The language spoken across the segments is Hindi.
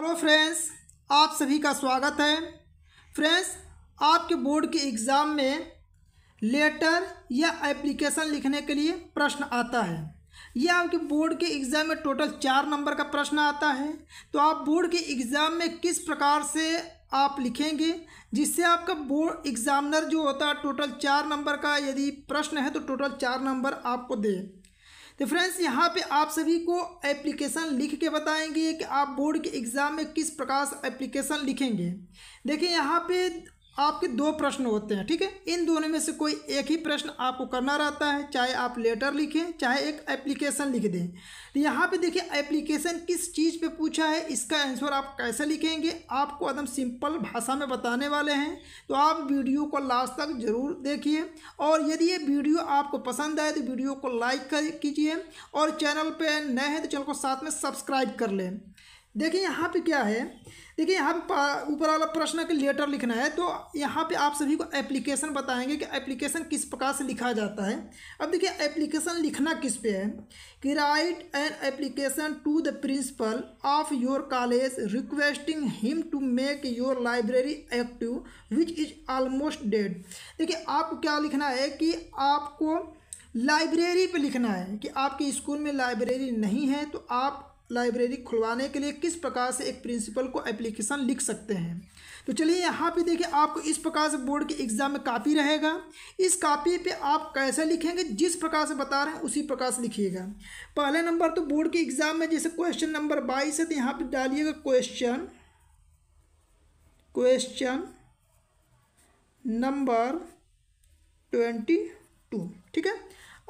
हेलो फ्रेंड्स आप सभी का स्वागत है फ्रेंड्स आपके बोर्ड के एग्ज़ाम में लेटर या एप्लीकेशन लिखने के लिए प्रश्न आता है यह आपके बोर्ड के एग्ज़ाम में टोटल चार नंबर का प्रश्न आता है तो आप बोर्ड के एग्ज़ाम में किस प्रकार से आप लिखेंगे जिससे आपका बोर्ड एग्ज़ामिनर जो होता है टोटल चार नंबर का यदि प्रश्न है तो टोटल चार नंबर आपको दे तो फ्रेंड्स यहाँ पे आप सभी को एप्लीकेशन लिख के बताएंगे कि आप बोर्ड के एग्ज़ाम में किस प्रकार से एप्लीकेशन लिखेंगे देखिए यहाँ पे आपके दो प्रश्न होते हैं ठीक है इन दोनों में से कोई एक ही प्रश्न आपको करना रहता है चाहे आप लेटर लिखें चाहे एक एप्लीकेशन लिख दें तो यहाँ पे देखिए एप्लीकेशन किस चीज़ पे पूछा है इसका आंसर आप कैसे लिखेंगे आपको एकदम सिंपल भाषा में बताने वाले हैं तो आप वीडियो को लास्ट तक ज़रूर देखिए और यदि ये वीडियो आपको पसंद आए तो वीडियो को लाइक कीजिए और चैनल पर नए हैं तो चैनल को साथ में सब्सक्राइब कर लें देखिए यहाँ पे क्या है देखिए यहाँ पे ऊपर वाला प्रश्न के लेटर लिखना है तो यहाँ पे आप सभी को एप्लीकेशन बताएंगे कि एप्लीकेशन किस प्रकार से लिखा जाता है अब देखिए एप्लीकेशन लिखना किस पे है कि write an application to the principal of your college requesting him to make your library active which is almost dead देखिए आपको क्या लिखना है कि आपको लाइब्रेरी पे लिखना है कि आपके स्कूल में लाइब्रेरी नहीं है तो आप लाइब्रेरी खुलवाने के लिए किस प्रकार से एक प्रिंसिपल को एप्लीकेशन लिख सकते हैं तो चलिए यहाँ पे देखिए आपको इस प्रकार से बोर्ड के एग्ज़ाम में कापी रहेगा इस कापी पे आप कैसे लिखेंगे जिस प्रकार से बता रहे हैं उसी प्रकार से लिखिएगा पहले नंबर तो बोर्ड के एग्ज़ाम में जैसे क्वेश्चन नंबर बाईस है तो यहाँ पर डालिएगा question question number twenty two ठीक है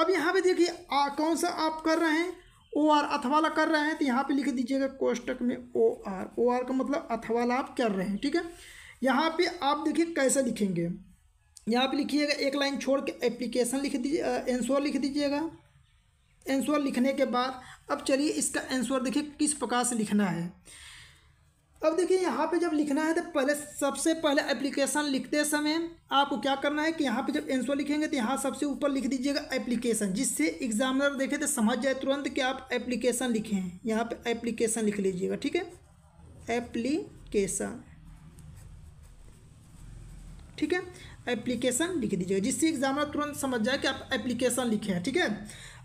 अब यहाँ पे देखिए कौन सा आप कर रहे हैं ओ आर अथवाला कर रहे हैं तो यहाँ पे लिख दीजिएगा कोष्टक में ओ आर ओ आर का मतलब अथवाला आप कर रहे हैं ठीक है यहाँ पे आप देखिए कैसे लिखेंगे यहाँ पे लिखिएगा एक लाइन छोड़ के एप्लीकेशन लिख दीजिए एंसोर लिख दीजिएगा एंसोर लिखने के बाद अब चलिए इसका एंसोर देखिए किस प्रकार से लिखना है अब देखिए यहाँ पे जब लिखना है तो पहले सबसे पहले एप्लीकेशन लिखते समय आपको क्या करना है कि यहाँ पे जब एंसर लिखेंगे तो यहाँ सबसे ऊपर लिख दीजिएगा एप्लीकेशन जिससे एग्जामिनर देखे तो समझ जाए तुरंत कि आप एप्लीकेशन लिखे हैं यहाँ पे एप्लीकेशन लिख लीजिएगा ठीक है एप्लीकेशन ठीक है एप्लीकेशन लिख दीजिएगा जिससे एग्जामिनर तुरंत समझ जाए कि आप एप्लीकेशन लिखे हैं ठीक है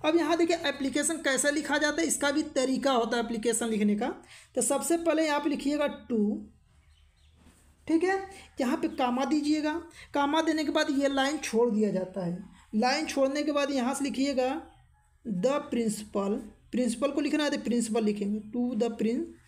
अब यहाँ देखिए एप्लीकेशन कैसे लिखा जाता है इसका भी तरीका होता है एप्लीकेशन लिखने का तो सबसे पहले यहाँ पर लिखिएगा टू ठीक है यहाँ पे कामा दीजिएगा कामा देने के बाद ये लाइन छोड़ दिया जाता है लाइन छोड़ने के बाद यहाँ से लिखिएगा द प्रिंसिपल प्रिंसिपल को लिखना है तो प्रिंसिपल लिखेंगे टू द प्रिंसिपल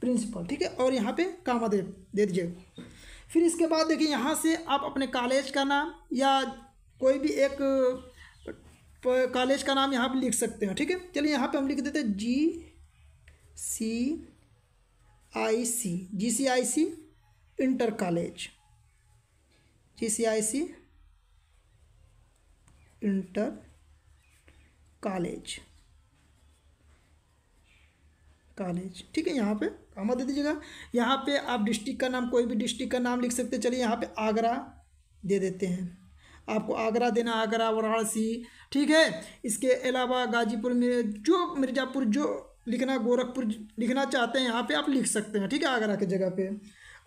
प्रिंसिपल ठीक है और यहाँ पे कामा दे दे दीजिएगा फिर इसके बाद देखिए यहाँ से आप अपने कॉलेज का नाम या कोई भी एक कॉलेज का नाम यहाँ पर लिख सकते हो ठीक है चलिए यहाँ पे हम लिख देते हैं G C I C G C I C inter college G C I C inter college college ठीक है यहाँ पे कामा दे दीजिएगा यहाँ पे आप डिस्ट्रिक्ट का नाम कोई भी डिस्ट्रिक्ट का नाम लिख सकते चलिए यहाँ पे आगरा दे देते हैं आपको आगरा देना आगरा वाराणसी ठीक है इसके अलावा गाजीपुर में जो मिर्ज़ापुर जो लिखना गोरखपुर लिखना चाहते हैं यहाँ पे आप लिख सकते हैं ठीक है आगरा के जगह पे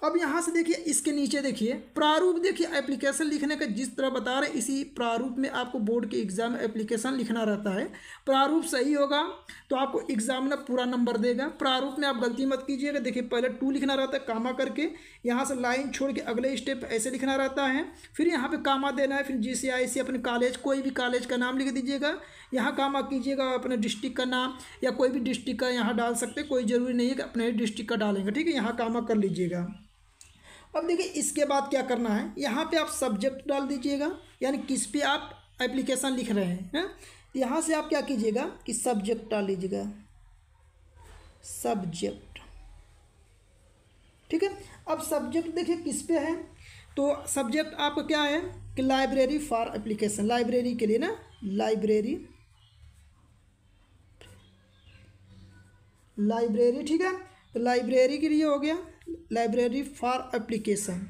अब यहाँ से देखिए इसके नीचे देखिए प्रारूप देखिए एप्लीकेशन लिखने का जिस तरह बता रहे इसी प्रारूप में आपको बोर्ड के एग्ज़ाम में एप्लीकेशन लिखना रहता है प्रारूप सही होगा तो आपको एग्ज़ाम पूरा नंबर देगा प्रारूप में आप गलती मत कीजिएगा देखिए पहले टू लिखना रहता है कामा करके यहाँ से लाइन छोड़ के अगले स्टेप ऐसे लिखना रहता है फिर यहाँ पर कामा देना है फिर जी सी आई सी अपने कॉलेज कोई भी कॉलेज का नाम लिख दीजिएगा यहाँ कामा कीजिएगा अपने डिस्ट्रिक्ट का नाम या कोई भी डिस्ट्रिक्ट का यहाँ डाल सकते कोई ज़रूरी नहीं है कि अपने डिस्ट्रिक्ट का डालेंगे ठीक है यहाँ कामा कर लीजिएगा अब देखिए इसके बाद क्या करना है यहाँ पे आप सब्जेक्ट डाल दीजिएगा यानी किस पे आप एप्लीकेशन लिख रहे हैं है? यहाँ से आप क्या कीजिएगा कि सब्जेक्ट डाल लीजिएगा सब्जेक्ट ठीक है अब सब्जेक्ट देखिए किस पे है तो सब्जेक्ट आपका क्या है कि लाइब्रेरी फॉर एप्लीकेशन लाइब्रेरी के लिए ना लाइब्रेरी लाइब्रेरी ठीक है तो लाइब्रेरी के लिए हो गया लाइब्रेरी फॉर एप्लीकेशन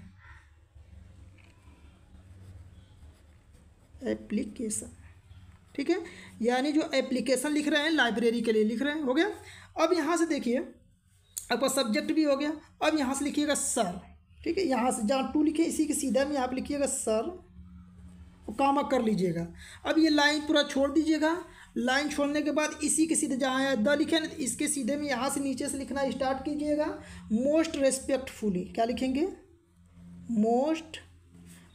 एप्लीकेशन ठीक है यानी जो एप्लीकेशन लिख रहे हैं लाइब्रेरी के लिए लिख रहे हैं हो गया अब यहाँ से देखिए आपका सब्जेक्ट भी हो गया अब यहाँ से लिखिएगा सर ठीक है यहाँ से जहाँ टू लिखे इसी के सीधा में आप लिखिएगा सर कामा कर लीजिएगा अब ये लाइन पूरा छोड़ दीजिएगा लाइन छोड़ने के बाद इसी के सीधे जहाँ आया द लिखे ना तो इसके सीधे में यहाँ से नीचे से लिखना स्टार्ट कीजिएगा मोस्ट रेस्पेक्टफुली क्या लिखेंगे मोस्ट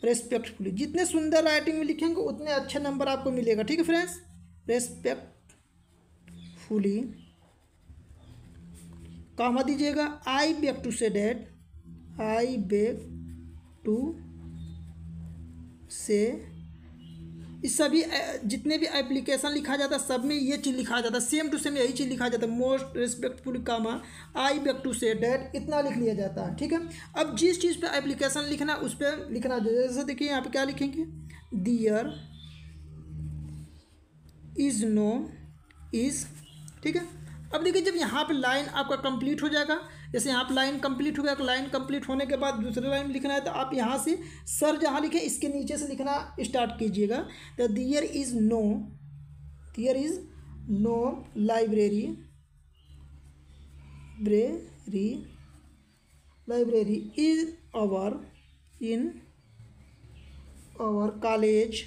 रेस्पेक्टफुली जितने सुंदर राइटिंग में लिखेंगे उतने अच्छे नंबर आपको मिलेगा ठीक है फ्रेंड्स रेस्पेक्टफुली कॉमा दीजिएगा I beg to say that I beg to say इस सभी जितने भी एप्लीकेशन लिखा जाता है सब में ये चीज़ लिखा जाता है सेम टू सेम यही चीज़ लिखा जाता है most respectful comma I beg to say that इतना लिख लिया जाता है ठीक है अब जिस चीज़ पे एप्लीकेशन लिखना उस पर लिखना जैसे देखिए यहाँ पे क्या लिखेंगे दियर इज नो इज़ ठीक है अब देखिए जब यहाँ पर लाइन आपका कंप्लीट हो जाएगा जैसे आप लाइन कंप्लीट गया लाइन तो कंप्लीट होने के बाद दूसरे लाइन लिखना है तो आप यहाँ से सर जहाँ लिखे इसके नीचे से लिखना स्टार्ट कीजिएगा the there is no there is no library ब्रेरी library is our in our college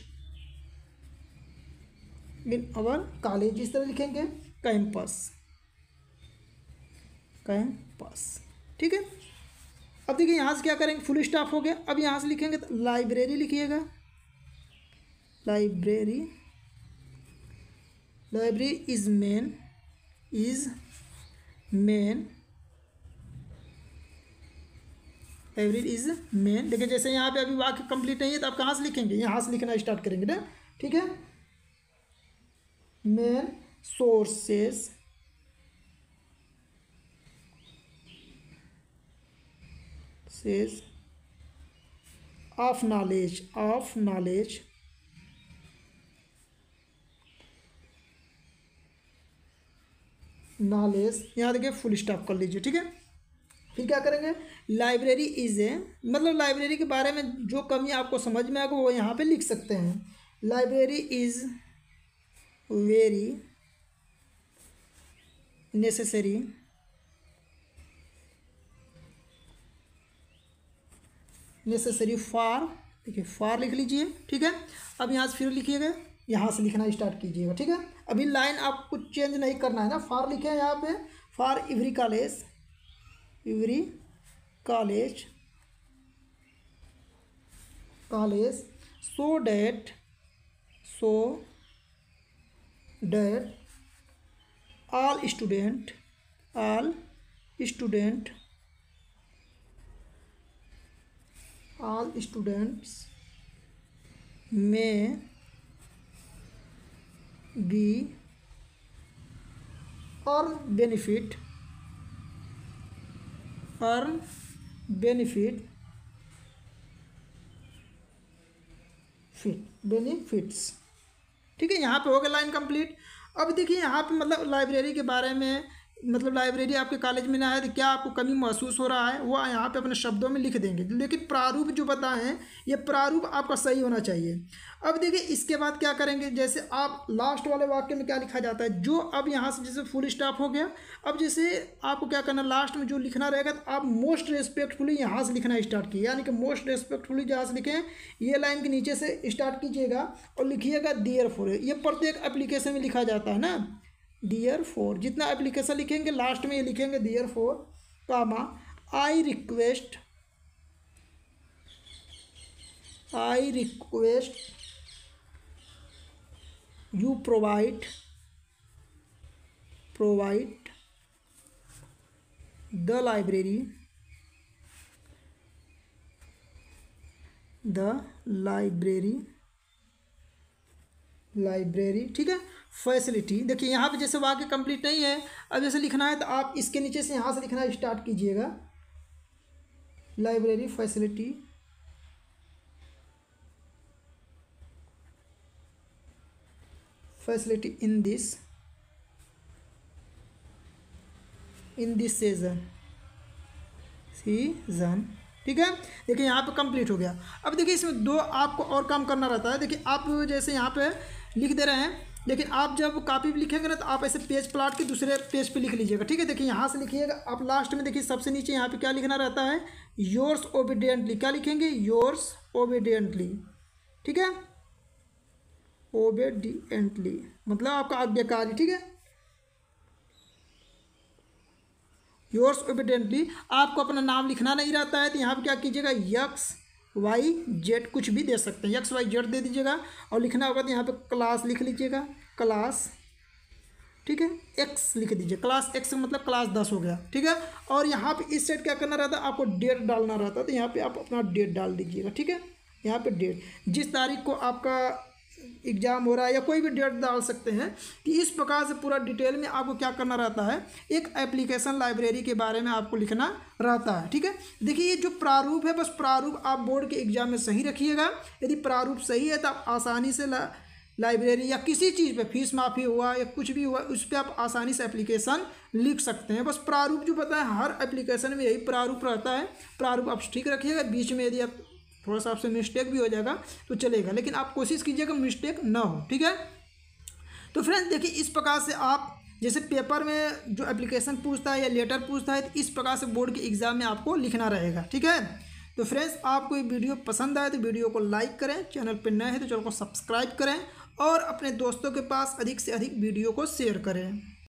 in our college इस तरह लिखेंगे कैंपस का पास ठीक है अब देखिए यहाँ से क्या करेंगे फुल स्टाफ हो गया अब यहाँ से लिखेंगे तो लाइब्रेरी लिखिएगा library library is main is main library is main देखिए जैसे यहाँ पे अभी वाक्य कंप्लीट नहीं है तो आप कहाँ से लिखेंगे यहाँ से लिखना स्टार्ट करेंगे ना ठीक है main sources says of knowledge of knowledge knowledge यहाँ देखिए फुल स्टॉप कर लीजिए ठीक है फिर क्या करेंगे लाइब्रेरी इज़ ए मतलब लाइब्रेरी के बारे में जो कमी आपको समझ में आएगा वो यहाँ पे लिख सकते हैं library is very necessary necessary for देखिए फार लिख लीजिए ठीक है अब यहाँ से फिर लिखिएगा यहाँ से लिखना स्टार्ट कीजिएगा ठीक है अभी लाइन आप कुछ चेंज नहीं करना है ना फार लिखे हैं यहाँ पे for every college every college college so that so that all student all student all students may be or benefit earn benefit fit benefits ठीक है यहाँ पे हो गया लाइन कंप्लीट अब देखिए यहाँ पे मतलब लाइब्रेरी के बारे में मतलब लाइब्रेरी आपके कॉलेज में ना है तो क्या आपको कमी महसूस हो रहा है वो यहाँ पे अपने शब्दों में लिख देंगे लेकिन प्रारूप जो बताएं ये प्रारूप आपका सही होना चाहिए अब देखिए इसके बाद क्या करेंगे जैसे आप लास्ट वाले वाक्य में क्या लिखा जाता है जो अब यहाँ से जैसे फुल स्टॉप हो गया अब जैसे आपको क्या करना लास्ट में जो लिखना रहेगा तो आप मोस्ट रेस्पेक्टफुली यहाँ से लिखना स्टार्ट किए यानी कि मोस्ट रेस्पेक्टफुली जहाँ से लिखें ये लाइन के नीचे से स्टार्ट कीजिएगा और लिखिएगा दियर फोर ये प्रत्येक अप्लीकेशन में लिखा जाता है ना डियर फोर जितना एप्लीकेशन लिखेंगे लास्ट में ये लिखेंगे therefore comma I request I request you provide provide the library the library library ठीक है फैसिलिटी देखिए यहाँ पे जैसे वाक्य कंप्लीट नहीं है अब जैसे लिखना है तो आप इसके नीचे से यहाँ से लिखना स्टार्ट कीजिएगा library facility facility in this in this season season ठीक है देखिए यहाँ पे कंप्लीट हो गया अब देखिए इसमें दो आपको और काम करना रहता है देखिए आप जैसे यहाँ पे लिख दे रहे हैं लेकिन आप जब कॉपी पर लिखेंगे ना तो आप ऐसे पेज प्लाट के दूसरे पेज पे लिख लीजिएगा ठीक है देखिए यहाँ से लिखिएगा आप लास्ट में देखिए सबसे नीचे यहाँ पे क्या लिखना रहता है योर्स ओबीडियंटली क्या लिखेंगे योर्स ओबीडियंटली ठीक है ओबीडियंटली मतलब आपका आज्ञाकारी ठीक है योर्स ओबीडियंटली आपको अपना नाम लिखना नहीं रहता है तो यहाँ पर क्या कीजिएगा यक्स वाई जेड कुछ भी दे सकते हैं एक्स वाई जेड दे दीजिएगा और लिखना होगा तो यहाँ पे क्लास लिख लीजिएगा क्लास ठीक है एक्स लिख दीजिए क्लास एक्स मतलब क्लास दस हो गया ठीक है और यहाँ पे इस साइड क्या करना रहता है आपको डेट डालना रहता है तो यहाँ पे आप अपना डेट डाल दीजिएगा ठीक है यहाँ पे डेट जिस तारीख को आपका एग्ज़ाम हो रहा है या कोई भी डेट डाल सकते हैं कि इस प्रकार से पूरा डिटेल में आपको क्या करना रहता है एक एप्लीकेशन लाइब्रेरी के बारे में आपको लिखना रहता है ठीक है देखिए ये जो प्रारूप है बस प्रारूप आप बोर्ड के एग्ज़ाम में सही रखिएगा यदि प्रारूप सही है तो आप आसानी से ला, लाइब्रेरी या किसी चीज़ पे फीस माफ़ी हुआ या कुछ भी हुआ उस पर आप आसानी से एप्लीकेशन लिख सकते हैं बस प्रारूप जो बताएं हर एप्लीकेशन में यही प्रारूप रहता है प्रारूप आप ठीक रखिएगा बीच में यदि आप थोड़ा सा आपसे मिस्टेक भी हो जाएगा तो चलेगा लेकिन आप कोशिश कीजिएगा मिस्टेक ना हो ठीक है तो फ्रेंड्स देखिए इस प्रकार से आप जैसे पेपर में जो एप्लीकेशन पूछता है या लेटर पूछता है तो इस प्रकार से बोर्ड के एग्ज़ाम में आपको लिखना रहेगा ठीक है तो फ्रेंड्स आपको ये वीडियो पसंद आए तो वीडियो को लाइक करें चैनल पर नए हैं तो चैनल को सब्सक्राइब करें और अपने दोस्तों के पास अधिक से अधिक वीडियो को शेयर करें